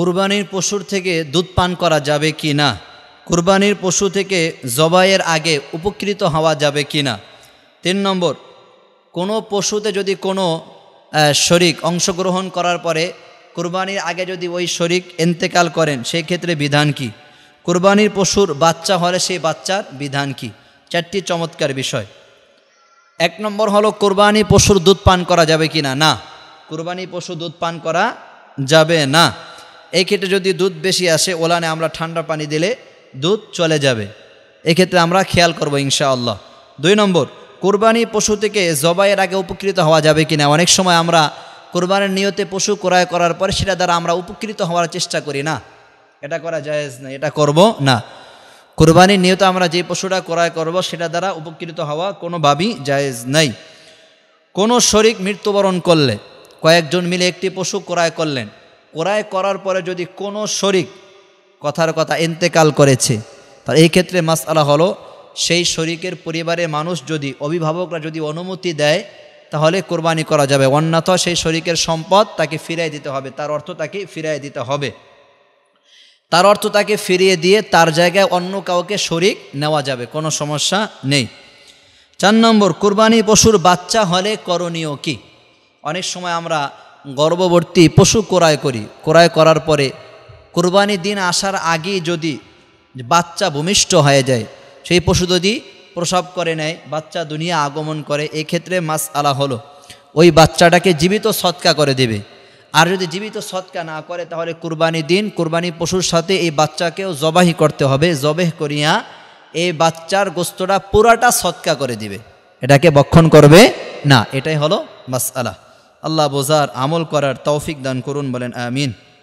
কুরবানির পশুর থেকে দুধ পান করা যাবে কি না কুরবানির পশু থেকে জবাইয়ের আগে উপকৃত হওয়া যাবে কি না তিন নম্বর কোনো পশুতে যদি কোনো শরিক অংশগ্রহণ করার পরে কুরবানির আগে যদি ওই শরিক এন্তেকাল করেন সেই ক্ষেত্রে বিধান কি কুরবানির পশুর বাচ্চা হলে সেই বাচ্চার বিধান কি চারটি চমৎকার বিষয় এক নম্বর হলো কোরবানি পশুর দুধ পান করা যাবে কি না না কুরবানি পশু দুধ পান করা যাবে না এক্ষেত্রে যদি দুধ বেশি আসে ওলানে আমরা ঠান্ডা পানি দিলে দুধ চলে যাবে এক্ষেত্রে আমরা খেয়াল করব ইনশাআল্লাহ দুই নম্বর কোরবানি পশু থেকে জবাইয়ের আগে উপকৃত হওয়া যাবে কিনা অনেক সময় আমরা কোরবানির নিয়তে পশু ক্রয় করার পরে সেটা দ্বারা আমরা উপকৃত হওয়ার চেষ্টা করি না এটা করা জায়েজ না এটা করব না কোরবানির নিয়তে আমরা যে পশুটা ক্রয় করব সেটা দ্বারা উপকৃত হওয়া কোনোভাবেই জায়েজ নাই কোনো শরিক মৃত্যুবরণ করলে কয়েকজন মিলে একটি পশু ক্রয় করলেন ক্রয় করার পরে যদি কোনো শরিক কথার কথা এন্তেকাল করেছে তার এই ক্ষেত্রে মাসআলা হলো সেই শরিকের পরিবারের মানুষ যদি অভিভাবকরা যদি অনুমতি দেয় তাহলে কোরবানি করা যাবে অন্যথ সেই শরিকের সম্পদ তাকে ফিরিয়ে দিতে হবে তার অর্থ তাকে ফিরিয়ে দিতে হবে তার অর্থ তাকে ফিরিয়ে দিয়ে তার জায়গায় অন্য কাউকে শরিক নেওয়া যাবে কোনো সমস্যা নেই চার নম্বর কোরবানি পশুর বাচ্চা হলে করণীয় কি অনেক সময় আমরা গর্ভবর্তী পশু ক্রয় করি ক্রয় করার পরে কোরবানি দিন আসার আগে যদি বাচ্চা ভূমিষ্ঠ হয়ে যায় সেই পশু যদি প্রসব করে নেয় বাচ্চা দুনিয়া আগমন করে এক্ষেত্রে মাস আলা হলো ওই বাচ্চাটাকে জীবিত সৎকা করে দেবে আর যদি জীবিত সৎকা না করে তাহলে কুরবানি দিন কুরবানি পশুর সাথে এই বাচ্চাকেও জবাহি করতে হবে জবেহ করিয়া এই বাচ্চার গোস্তটা পুরাটা সৎকা করে দিবে এটাকে বক্ষণ করবে না এটাই হলো মাস আলা আল্লাহ বোঝার আমল করার তৌফিক দান করুন বলেন আমিন